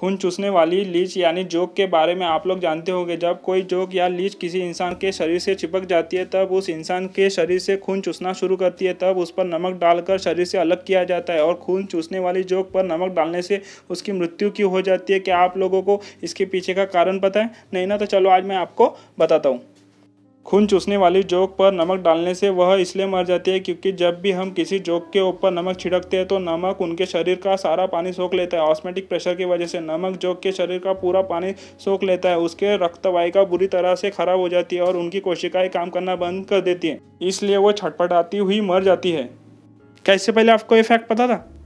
खून चूसने वाली लीच यानी जोक के बारे में आप लोग जानते होंगे जब कोई जोक या लीच किसी इंसान के शरीर से चिपक जाती है तब उस इंसान के शरीर से खून चूसना शुरू करती है तब उस पर नमक डालकर शरीर से अलग किया जाता है और खून चूसने वाली जोक पर नमक डालने से उसकी मृत्यु की हो जाती है क्या आप लोगों को इसके पीछे का कारण पता है नहीं ना तो चलो आज मैं आपको बताता हूँ खून चूसने वाली जोक पर नमक डालने से वह इसलिए मर जाती है क्योंकि जब भी हम किसी जोक के ऊपर नमक छिड़कते हैं तो नमक उनके शरीर का सारा पानी सोख लेता है ऑस्मेटिक प्रेशर की वजह से नमक जोक के शरीर का पूरा पानी सोख लेता है उसके रक्तवाहिका बुरी तरह से खराब हो जाती है और उनकी कोशिकाएं काम करना बंद कर देती हैं इसलिए वो छटपटाती हुई मर जाती है कैसे पहले आपको ये फैक्ट पता था